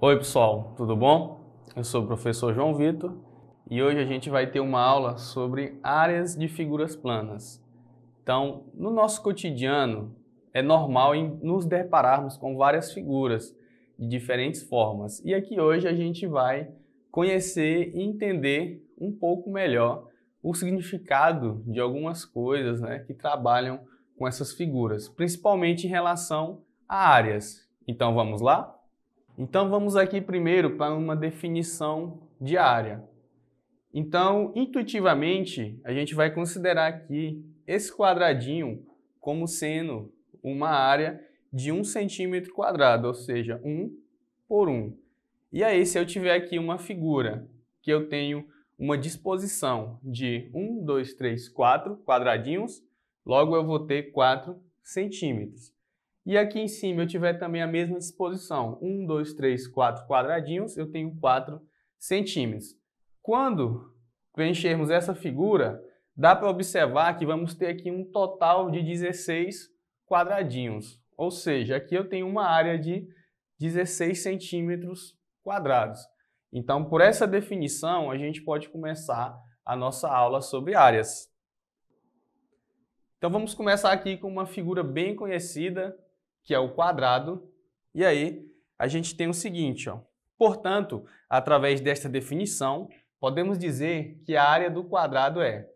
Oi pessoal, tudo bom? Eu sou o professor João Vitor e hoje a gente vai ter uma aula sobre áreas de figuras planas. Então, no nosso cotidiano, é normal nos depararmos com várias figuras de diferentes formas. E aqui hoje a gente vai conhecer e entender um pouco melhor o significado de algumas coisas né, que trabalham com essas figuras, principalmente em relação a áreas. Então vamos lá? Então vamos aqui primeiro para uma definição de área. Então, intuitivamente, a gente vai considerar aqui esse quadradinho como sendo uma área de um centímetro quadrado, ou seja, um por um. E aí, se eu tiver aqui uma figura que eu tenho uma disposição de 1, 2, 3, 4 quadradinhos, logo eu vou ter 4 centímetros. E aqui em cima eu tiver também a mesma disposição, 1, 2, 3, 4 quadradinhos, eu tenho 4 centímetros. Quando preenchermos essa figura, dá para observar que vamos ter aqui um total de 16 quadradinhos, ou seja, aqui eu tenho uma área de 16 centímetros quadrados. Então, por essa definição, a gente pode começar a nossa aula sobre áreas. Então, vamos começar aqui com uma figura bem conhecida, que é o quadrado. E aí, a gente tem o seguinte, ó. Portanto, através desta definição, podemos dizer que a área do quadrado é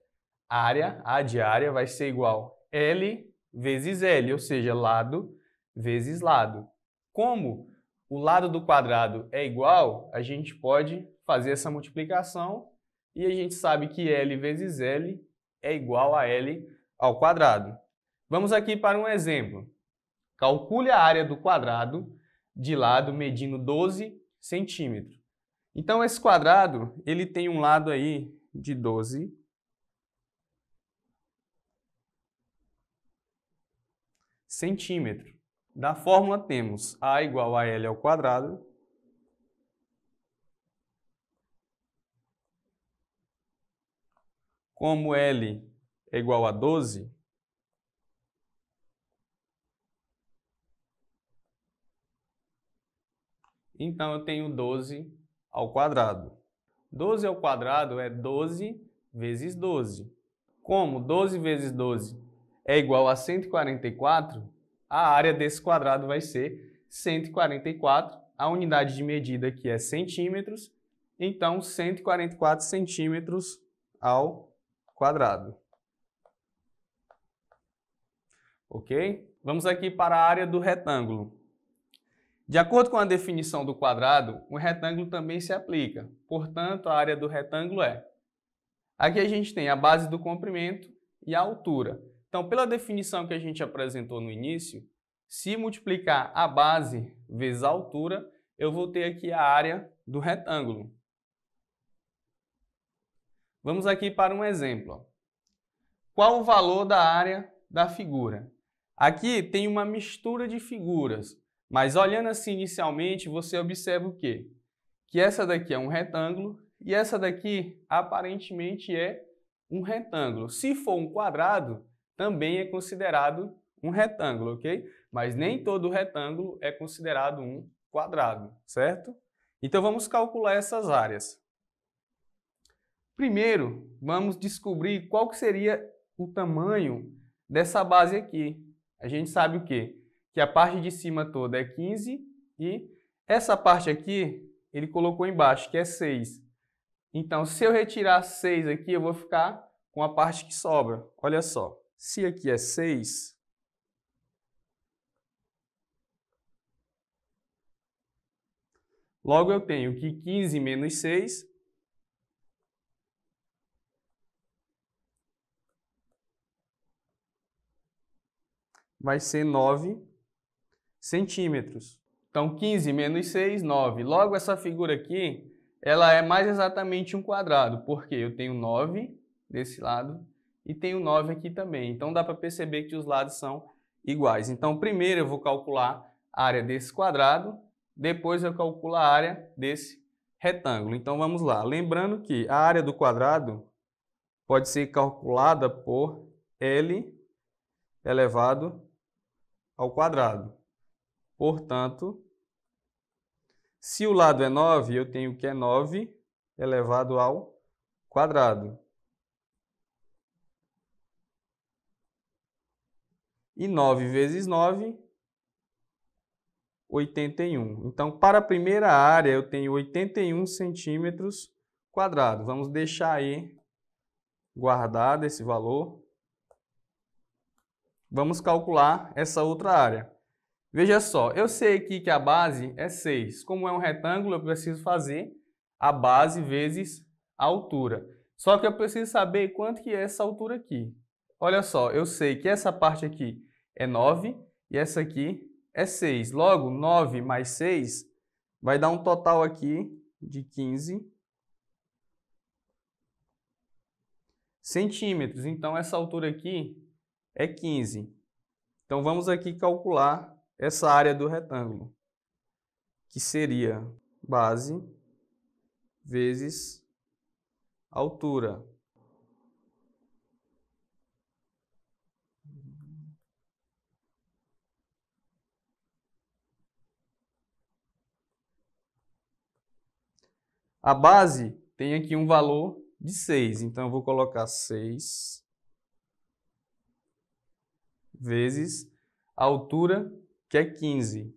área, a de área, vai ser igual L vezes L, ou seja, lado vezes lado. Como o lado do quadrado é igual, a gente pode fazer essa multiplicação e a gente sabe que L vezes L é igual a L ao quadrado. Vamos aqui para um exemplo. Calcule a área do quadrado de lado medindo 12 centímetros. Então, esse quadrado ele tem um lado aí de 12 centímetros. Da fórmula temos A igual a L ao quadrado, como L é igual a 12, então eu tenho 12 ao quadrado. 12 ao quadrado é 12 vezes 12. Como 12 vezes 12 é igual a 144, a área desse quadrado vai ser 144, a unidade de medida aqui é centímetros, então 144 centímetros ao quadrado. Ok? Vamos aqui para a área do retângulo. De acordo com a definição do quadrado, o retângulo também se aplica. Portanto, a área do retângulo é... Aqui a gente tem a base do comprimento e a altura. Então, pela definição que a gente apresentou no início, se multiplicar a base vezes a altura, eu vou ter aqui a área do retângulo. Vamos aqui para um exemplo. Qual o valor da área da figura? Aqui tem uma mistura de figuras, mas olhando assim inicialmente, você observa o quê? Que essa daqui é um retângulo e essa daqui aparentemente é um retângulo. Se for um quadrado, também é considerado um retângulo, ok? Mas nem todo retângulo é considerado um quadrado, certo? Então vamos calcular essas áreas. Primeiro, vamos descobrir qual que seria o tamanho dessa base aqui. A gente sabe o quê? Que a parte de cima toda é 15 e essa parte aqui ele colocou embaixo, que é 6. Então, se eu retirar 6 aqui, eu vou ficar com a parte que sobra. Olha só. Se aqui é 6, logo eu tenho que 15 menos 6 vai ser 9 centímetros. Então, 15 menos 6, 9. Logo, essa figura aqui, ela é mais exatamente um quadrado, porque eu tenho 9 desse lado e tem o 9 aqui também. Então dá para perceber que os lados são iguais. Então primeiro eu vou calcular a área desse quadrado, depois eu calculo a área desse retângulo. Então vamos lá. Lembrando que a área do quadrado pode ser calculada por L elevado ao quadrado. Portanto, se o lado é 9, eu tenho que é 9 elevado ao quadrado. E 9 vezes 9, 81. Então, para a primeira área, eu tenho 81 centímetros quadrados. Vamos deixar aí guardado esse valor. Vamos calcular essa outra área. Veja só, eu sei aqui que a base é 6. Como é um retângulo, eu preciso fazer a base vezes a altura. Só que eu preciso saber quanto que é essa altura aqui. Olha só, eu sei que essa parte aqui é 9 e essa aqui é 6. Logo, 9 mais 6 vai dar um total aqui de 15 centímetros. Então, essa altura aqui é 15. Então, vamos aqui calcular essa área do retângulo, que seria base vezes altura. A base tem aqui um valor de 6, então eu vou colocar 6 vezes a altura, que é 15.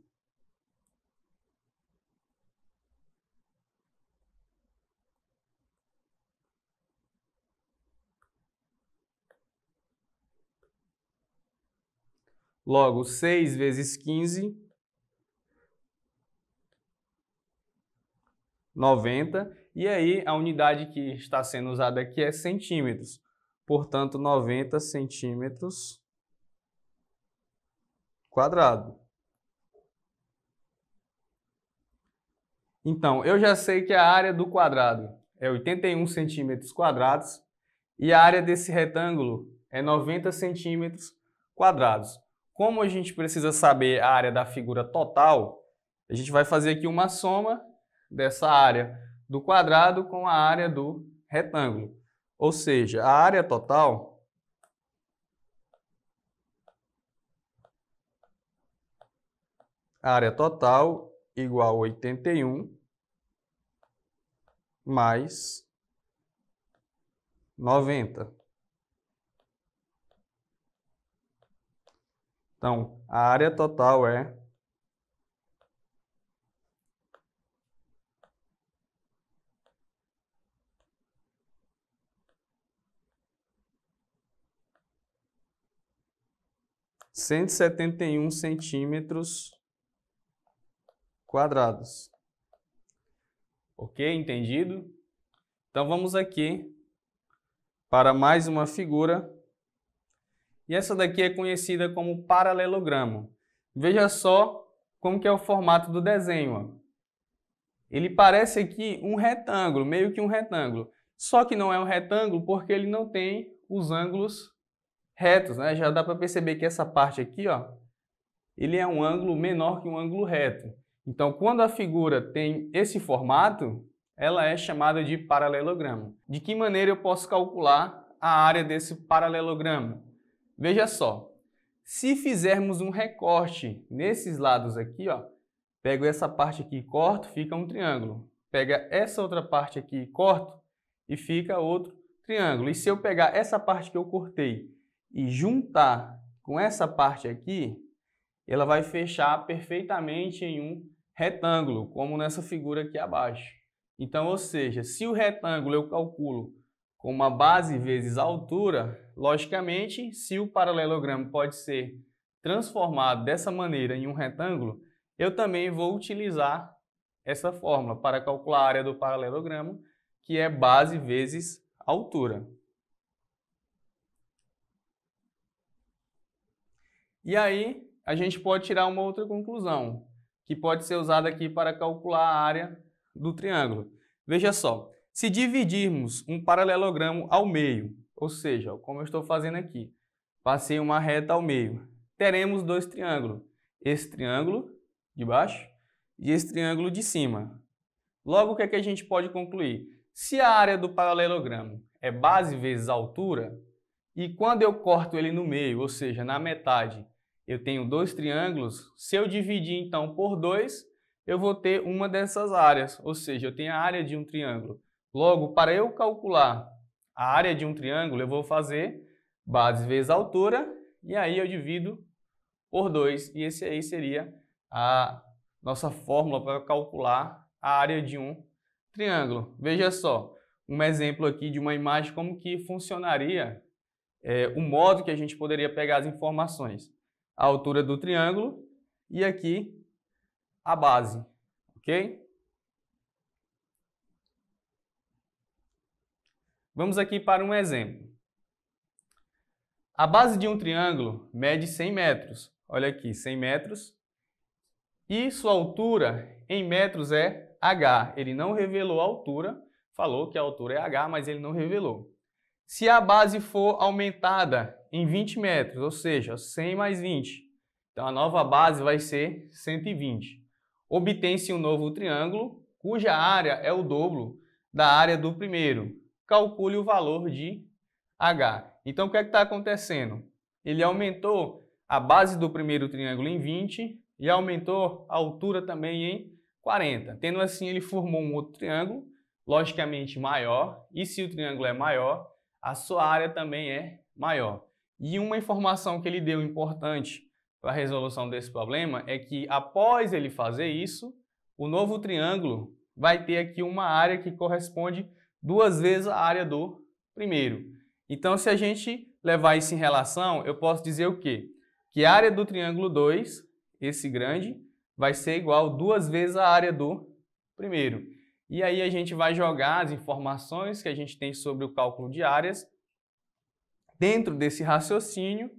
Logo, 6 vezes 15 90, e aí a unidade que está sendo usada aqui é centímetros. Portanto, 90 centímetros quadrado. Então, eu já sei que a área do quadrado é 81 centímetros quadrados e a área desse retângulo é 90 centímetros quadrados. Como a gente precisa saber a área da figura total, a gente vai fazer aqui uma soma dessa área do quadrado com a área do retângulo. Ou seja, a área total a área total igual a 81 mais 90. Então, a área total é 171 centímetros quadrados. Ok? Entendido? Então vamos aqui para mais uma figura. E essa daqui é conhecida como paralelogramo. Veja só como que é o formato do desenho. Ele parece aqui um retângulo, meio que um retângulo. Só que não é um retângulo porque ele não tem os ângulos retos, né? Já dá para perceber que essa parte aqui, ó, ele é um ângulo menor que um ângulo reto. Então, quando a figura tem esse formato, ela é chamada de paralelogramo. De que maneira eu posso calcular a área desse paralelogramo? Veja só, se fizermos um recorte nesses lados aqui, ó, pego essa parte aqui e corto, fica um triângulo. Pega essa outra parte aqui e corto, e fica outro triângulo. E se eu pegar essa parte que eu cortei e juntar com essa parte aqui, ela vai fechar perfeitamente em um retângulo, como nessa figura aqui abaixo. Então, ou seja, se o retângulo eu calculo com uma base vezes a altura, logicamente, se o paralelogramo pode ser transformado dessa maneira em um retângulo, eu também vou utilizar essa fórmula para calcular a área do paralelogramo, que é base vezes altura. E aí, a gente pode tirar uma outra conclusão, que pode ser usada aqui para calcular a área do triângulo. Veja só, se dividirmos um paralelogramo ao meio, ou seja, como eu estou fazendo aqui, passei uma reta ao meio, teremos dois triângulos. Esse triângulo de baixo e esse triângulo de cima. Logo, o que, é que a gente pode concluir? Se a área do paralelogramo é base vezes altura, e quando eu corto ele no meio, ou seja, na metade, eu tenho dois triângulos, se eu dividir então por dois, eu vou ter uma dessas áreas, ou seja, eu tenho a área de um triângulo. Logo, para eu calcular a área de um triângulo, eu vou fazer base vezes altura, e aí eu divido por 2, e esse aí seria a nossa fórmula para calcular a área de um triângulo. Veja só, um exemplo aqui de uma imagem como que funcionaria é, o modo que a gente poderia pegar as informações. A altura do triângulo e aqui a base, ok? Vamos aqui para um exemplo. A base de um triângulo mede 100 metros. Olha aqui, 100 metros. E sua altura em metros é h. Ele não revelou a altura, falou que a altura é h, mas ele não revelou. Se a base for aumentada em 20 metros, ou seja, 100 mais 20, então a nova base vai ser 120. Obtém-se um novo triângulo cuja área é o dobro da área do primeiro. Calcule o valor de H. Então o que é está acontecendo? Ele aumentou a base do primeiro triângulo em 20 e aumentou a altura também em 40. Tendo assim, ele formou um outro triângulo, logicamente maior, e se o triângulo é maior, a sua área também é maior. E uma informação que ele deu importante para a resolução desse problema é que após ele fazer isso, o novo triângulo vai ter aqui uma área que corresponde duas vezes a área do primeiro. Então, se a gente levar isso em relação, eu posso dizer o quê? Que a área do triângulo 2, esse grande, vai ser igual duas vezes a área do primeiro. E aí a gente vai jogar as informações que a gente tem sobre o cálculo de áreas dentro desse raciocínio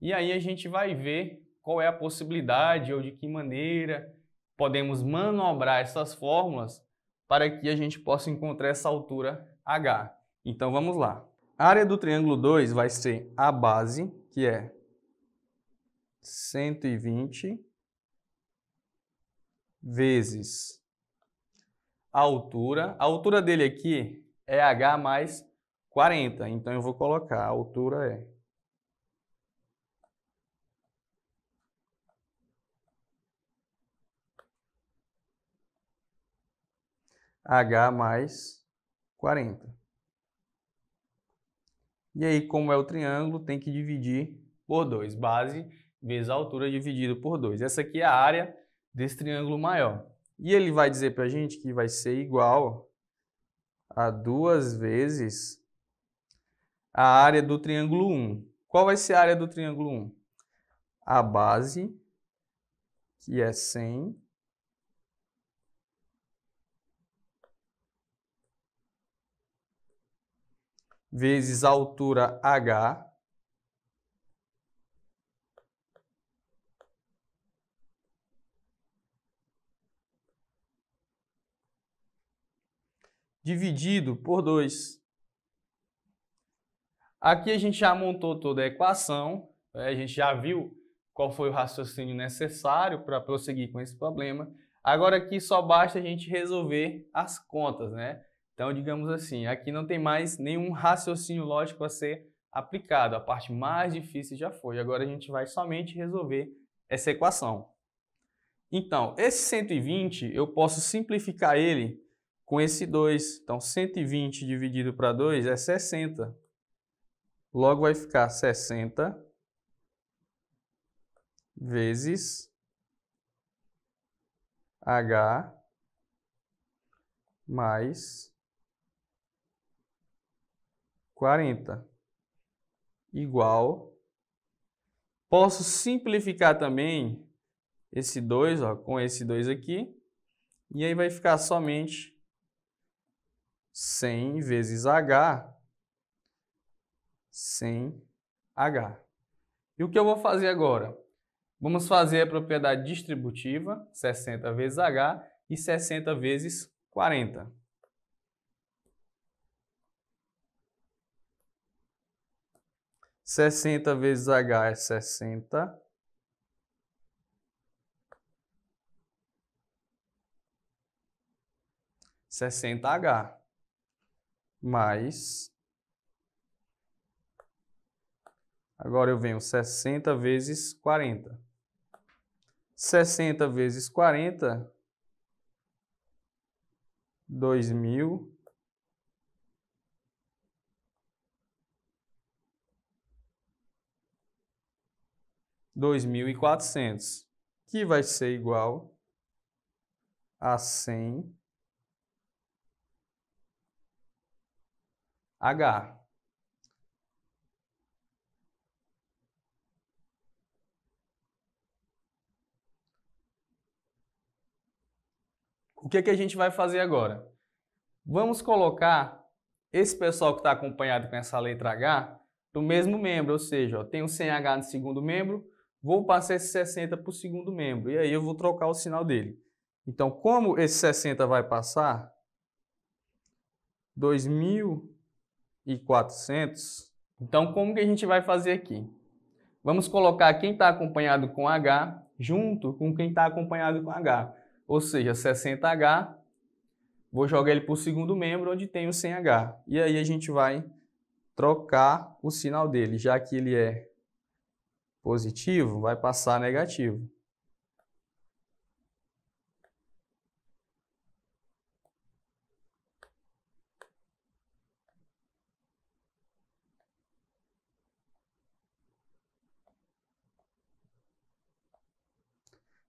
e aí a gente vai ver qual é a possibilidade ou de que maneira podemos manobrar essas fórmulas para que a gente possa encontrar essa altura h. Então vamos lá. A área do triângulo 2 vai ser a base, que é 120 vezes a altura. A altura dele aqui é H mais 40. Então eu vou colocar a altura é. H mais 40. E aí, como é o triângulo, tem que dividir por 2. Base vezes a altura dividido por 2. Essa aqui é a área desse triângulo maior. E ele vai dizer para a gente que vai ser igual a duas vezes a área do triângulo 1. Qual vai ser a área do triângulo 1? A base, que é 100, vezes a altura H, dividido por 2. Aqui a gente já montou toda a equação, né? a gente já viu qual foi o raciocínio necessário para prosseguir com esse problema. Agora aqui só basta a gente resolver as contas, né? Então, digamos assim, aqui não tem mais nenhum raciocínio lógico a ser aplicado. A parte mais difícil já foi. Agora a gente vai somente resolver essa equação. Então, esse 120 eu posso simplificar ele com esse 2. Então, 120 dividido para 2 é 60. Logo, vai ficar 60 vezes H mais 40 igual. Posso simplificar também esse 2 com esse 2 aqui. E aí vai ficar somente 100 vezes H, 100 H. E o que eu vou fazer agora? Vamos fazer a propriedade distributiva, 60 vezes H e 60 vezes 40. Sessenta vezes H é sessenta. Sessenta H mais. Agora eu venho 60 vezes 40. 60 vezes 40, 2000. Dois mil e quatrocentos, que vai ser igual a cem H. O que, é que a gente vai fazer agora? Vamos colocar esse pessoal que está acompanhado com essa letra H do mesmo membro, ou seja, ó, tenho 100H no segundo membro, vou passar esse 60 para o segundo membro, e aí eu vou trocar o sinal dele. Então, como esse 60 vai passar? 2000 e 400. Então, como que a gente vai fazer aqui? Vamos colocar quem está acompanhado com H junto com quem está acompanhado com H. Ou seja, 60H, vou jogar ele para o segundo membro, onde tem o 100H. E aí a gente vai trocar o sinal dele. Já que ele é positivo, vai passar negativo.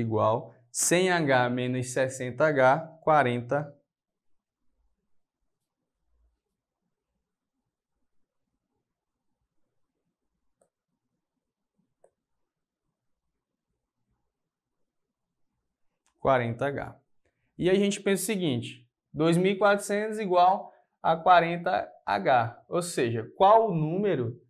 igual 100H menos 60H, 40 40H. E a gente pensa o seguinte, 2.400 igual a 40H, ou seja, qual o número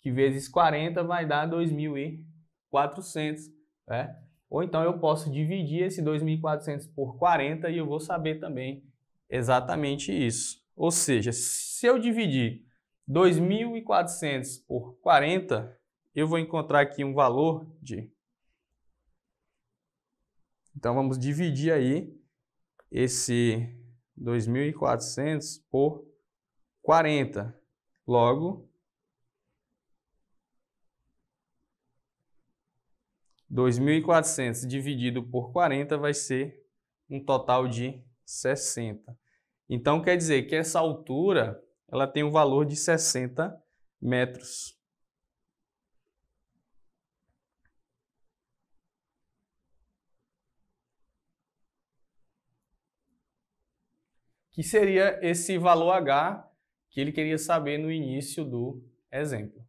que vezes 40 vai dar 2.400, né? Ou então eu posso dividir esse 2.400 por 40 e eu vou saber também exatamente isso. Ou seja, se eu dividir 2.400 por 40, eu vou encontrar aqui um valor de... Então vamos dividir aí esse 2.400 por 40. Logo, 2.400 dividido por 40 vai ser um total de 60. Então, quer dizer que essa altura ela tem um valor de 60 metros. Que seria esse valor H que ele queria saber no início do exemplo.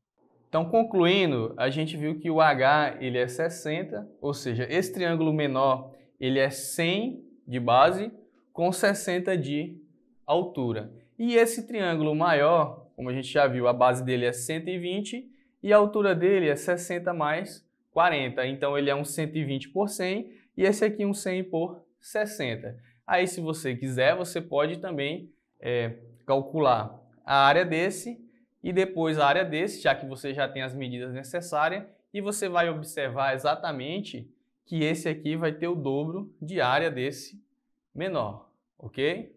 Então, concluindo, a gente viu que o H ele é 60, ou seja, esse triângulo menor ele é 100 de base com 60 de altura. E esse triângulo maior, como a gente já viu, a base dele é 120 e a altura dele é 60 mais 40. Então, ele é um 120 por 100 e esse aqui um 100 por 60. Aí, se você quiser, você pode também é, calcular a área desse e depois a área desse, já que você já tem as medidas necessárias, e você vai observar exatamente que esse aqui vai ter o dobro de área desse menor, ok?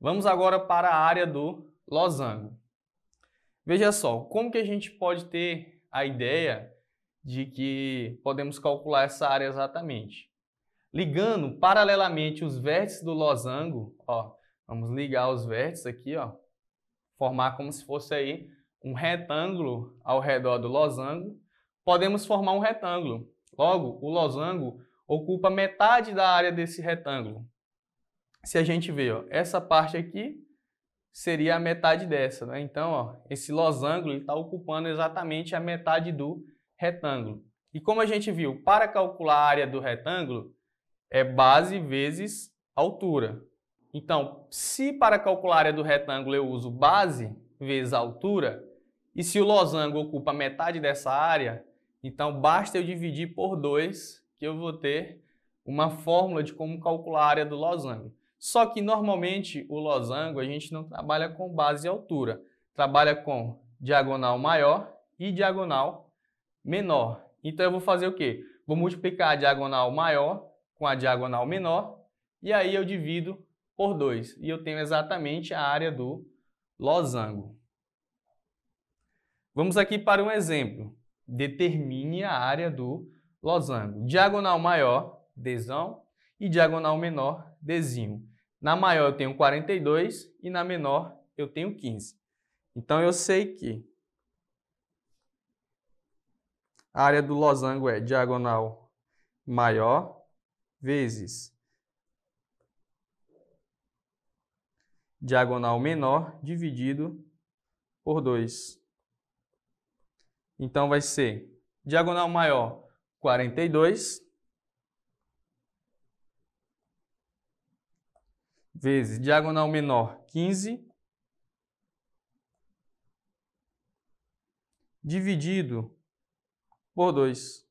Vamos agora para a área do losango. Veja só, como que a gente pode ter a ideia de que podemos calcular essa área exatamente? Ligando paralelamente os vértices do losango, ó, Vamos ligar os vértices aqui, ó, formar como se fosse aí um retângulo ao redor do losango. Podemos formar um retângulo. Logo, o losango ocupa metade da área desse retângulo. Se a gente vê, ó, essa parte aqui seria a metade dessa, né? Então, ó, esse losango está ocupando exatamente a metade do retângulo. E como a gente viu, para calcular a área do retângulo, é base vezes altura. Então, se para calcular a área do retângulo eu uso base vezes altura, e se o losango ocupa metade dessa área, então basta eu dividir por 2 que eu vou ter uma fórmula de como calcular a área do losango. Só que normalmente o losango a gente não trabalha com base e altura, trabalha com diagonal maior e diagonal menor. Então eu vou fazer o quê? Vou multiplicar a diagonal maior com a diagonal menor e aí eu divido por 2. E eu tenho exatamente a área do losango. Vamos aqui para um exemplo. Determine a área do losango. Diagonal maior, desão, e diagonal menor, desinho. Na maior eu tenho 42 e na menor eu tenho 15. Então eu sei que a área do losango é diagonal maior vezes diagonal menor dividido por 2. Então vai ser diagonal maior 42 vezes diagonal menor 15 dividido por 2.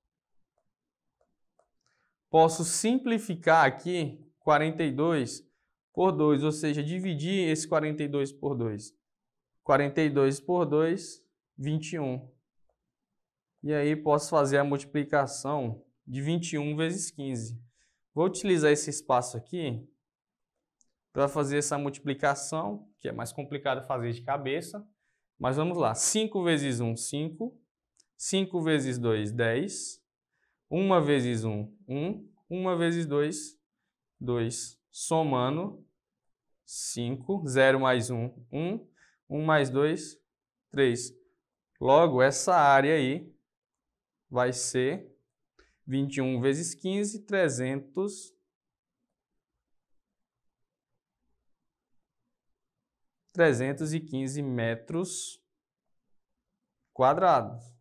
Posso simplificar aqui 42 por 2, ou seja, dividir esse 42 por 2. 42 por 2, 21. E aí posso fazer a multiplicação de 21 vezes 15. Vou utilizar esse espaço aqui para fazer essa multiplicação, que é mais complicado fazer de cabeça. Mas vamos lá. 5 vezes 1, 5. 5 vezes 2, 10. 1 vezes 1, 1. 1 vezes 2, 2 somando 5, 0 mais 1, 1, 1 mais 2, 3. Logo, essa área aí vai ser 21 vezes 15, 300 315 metros quadrados.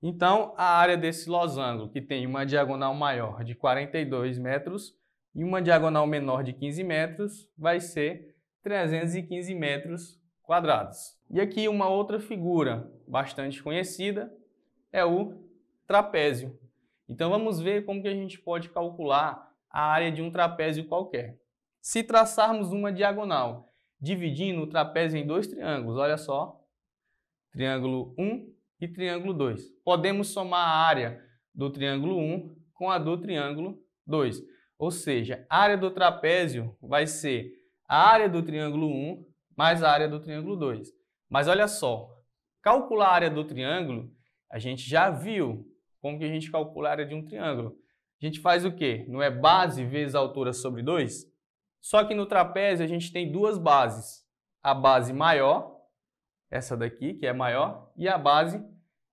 Então, a área desse losango, que tem uma diagonal maior de 42 metros e uma diagonal menor de 15 metros, vai ser 315 metros quadrados. E aqui uma outra figura bastante conhecida é o trapézio. Então vamos ver como que a gente pode calcular a área de um trapézio qualquer. Se traçarmos uma diagonal dividindo o trapézio em dois triângulos, olha só, triângulo 1 e triângulo 2. Podemos somar a área do triângulo 1 com a do triângulo 2. Ou seja, a área do trapézio vai ser a área do triângulo 1 mais a área do triângulo 2. Mas olha só, calcular a área do triângulo, a gente já viu como que a gente calcula a área de um triângulo. A gente faz o quê? Não é base vezes altura sobre 2? Só que no trapézio a gente tem duas bases, a base maior essa daqui, que é maior, e a base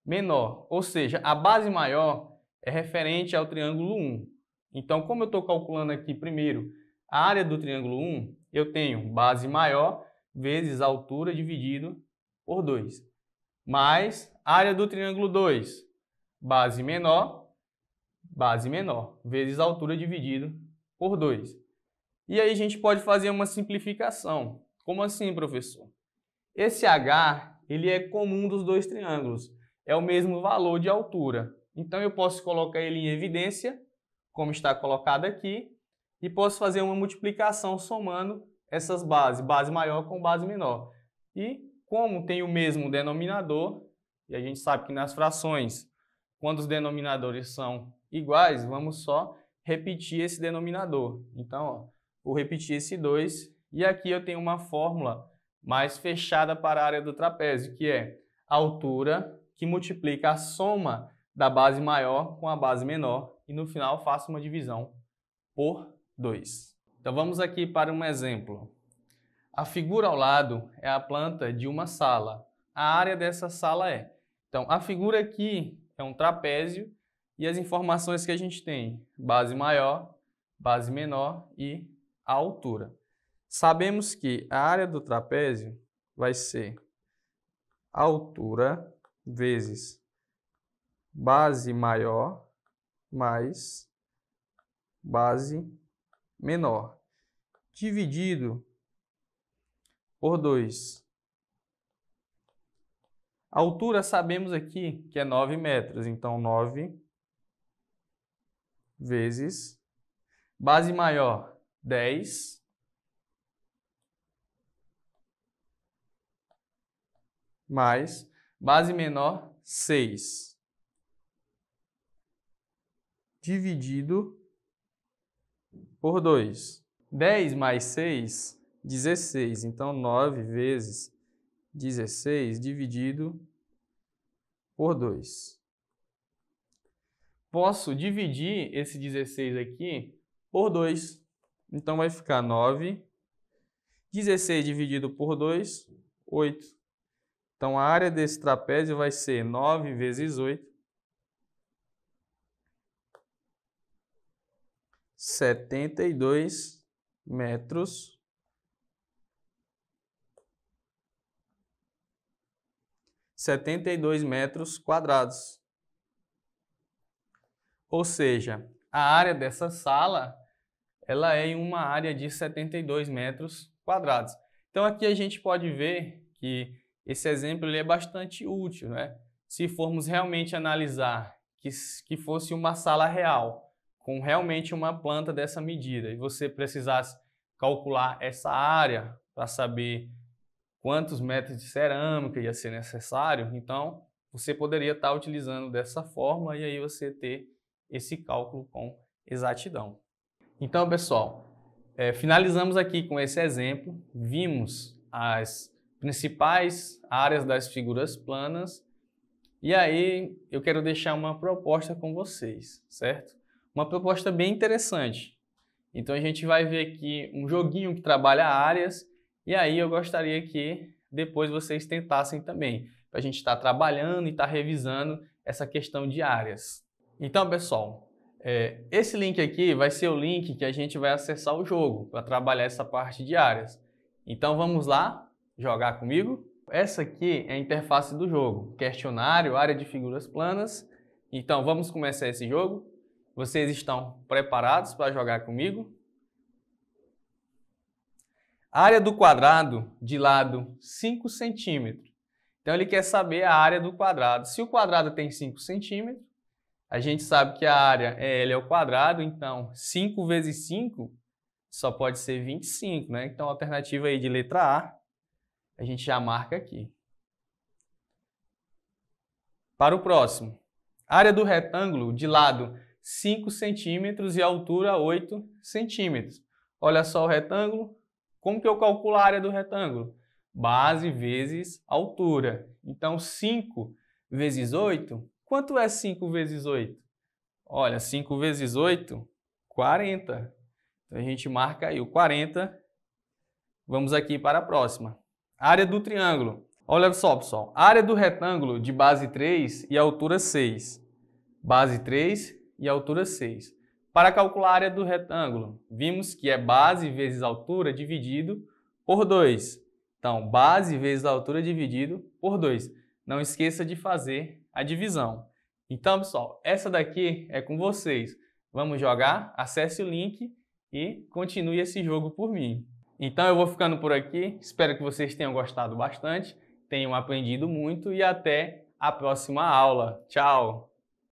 menor. Ou seja, a base maior é referente ao triângulo 1. Então, como eu estou calculando aqui primeiro a área do triângulo 1, eu tenho base maior vezes altura dividido por 2. Mais área do triângulo 2, base menor, base menor, vezes altura dividido por 2. E aí a gente pode fazer uma simplificação. Como assim, professor? Esse H ele é comum dos dois triângulos, é o mesmo valor de altura. Então eu posso colocar ele em evidência, como está colocado aqui, e posso fazer uma multiplicação somando essas bases, base maior com base menor. E como tem o mesmo denominador, e a gente sabe que nas frações, quando os denominadores são iguais, vamos só repetir esse denominador. Então, ó, vou repetir esse 2, e aqui eu tenho uma fórmula mais fechada para a área do trapézio, que é a altura que multiplica a soma da base maior com a base menor e no final faço uma divisão por 2. Então vamos aqui para um exemplo. A figura ao lado é a planta de uma sala. A área dessa sala é. Então a figura aqui é um trapézio e as informações que a gente tem: base maior, base menor e a altura. Sabemos que a área do trapézio vai ser altura vezes base maior mais base menor, dividido por 2. A altura sabemos aqui que é 9 metros, então 9 vezes base maior 10 mais base menor 6 dividido por 2. 10 mais 6, 16. Então, 9 vezes 16 dividido por 2. Posso dividir esse 16 aqui por 2. Então, vai ficar 9. 16 dividido por 2, 8. Então, a área desse trapézio vai ser 9 vezes 8. 72 metros setenta e dois metros quadrados. Ou seja, a área dessa sala ela é em uma área de 72 metros quadrados. Então aqui a gente pode ver que esse exemplo ele é bastante útil, né? Se formos realmente analisar que, que fosse uma sala real, com realmente uma planta dessa medida, e você precisasse calcular essa área para saber quantos metros de cerâmica ia ser necessário, então você poderia estar tá utilizando dessa forma e aí você ter esse cálculo com exatidão. Então, pessoal, é, finalizamos aqui com esse exemplo, vimos as principais áreas das figuras planas. E aí eu quero deixar uma proposta com vocês, certo? Uma proposta bem interessante. Então a gente vai ver aqui um joguinho que trabalha áreas, e aí eu gostaria que depois vocês tentassem também, para a gente estar tá trabalhando e estar tá revisando essa questão de áreas. Então, pessoal, é, esse link aqui vai ser o link que a gente vai acessar o jogo para trabalhar essa parte de áreas. Então vamos lá jogar comigo? Essa aqui é a interface do jogo, questionário, área de figuras planas. Então vamos começar esse jogo. Vocês estão preparados para jogar comigo? área do quadrado de lado 5 centímetros. Então ele quer saber a área do quadrado. Se o quadrado tem 5 centímetros, a gente sabe que a área é L ao é quadrado, então 5 vezes 5 só pode ser 25, né? Então a alternativa aí de letra A a gente já marca aqui. Para o próximo, área do retângulo de lado 5 centímetros e altura 8 centímetros. Olha só o retângulo. Como que eu calculo a área do retângulo? Base vezes altura. Então, 5 vezes 8, quanto é 5 vezes 8? Olha, 5 vezes 8, 40. Então, a gente marca aí o 40. Vamos aqui para a próxima. Área do triângulo. Olha só, pessoal. Área do retângulo de base 3 e altura 6. Base 3 e altura 6. Para calcular a área do retângulo, vimos que é base vezes altura dividido por 2. Então, base vezes altura dividido por 2. Não esqueça de fazer a divisão. Então, pessoal, essa daqui é com vocês. Vamos jogar? Acesse o link e continue esse jogo por mim. Então eu vou ficando por aqui. Espero que vocês tenham gostado bastante, tenham aprendido muito e até a próxima aula. Tchau!